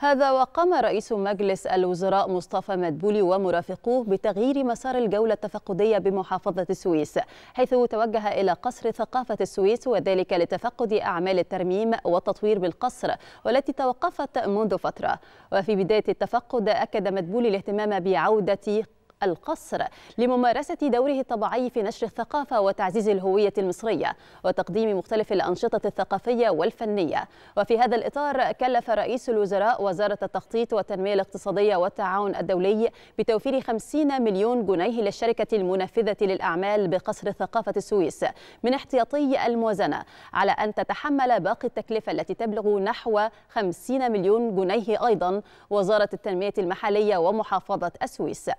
هذا وقام رئيس مجلس الوزراء مصطفى مدبولي ومرافقوه بتغيير مسار الجولة التفقدية بمحافظة السويس حيث توجه إلى قصر ثقافة السويس وذلك لتفقد أعمال الترميم والتطوير بالقصر والتي توقفت منذ فترة وفي بداية التفقد أكد مدبولي الاهتمام بعودة القصر لممارسة دوره الطبيعي في نشر الثقافة وتعزيز الهوية المصرية وتقديم مختلف الأنشطة الثقافية والفنية وفي هذا الإطار كلف رئيس الوزراء وزارة التخطيط والتنمية الاقتصادية والتعاون الدولي بتوفير 50 مليون جنيه للشركة المنفذة للأعمال بقصر ثقافة السويس من احتياطي الموازنة على أن تتحمل باقي التكلفة التي تبلغ نحو 50 مليون جنيه أيضا وزارة التنمية المحلية ومحافظة السويس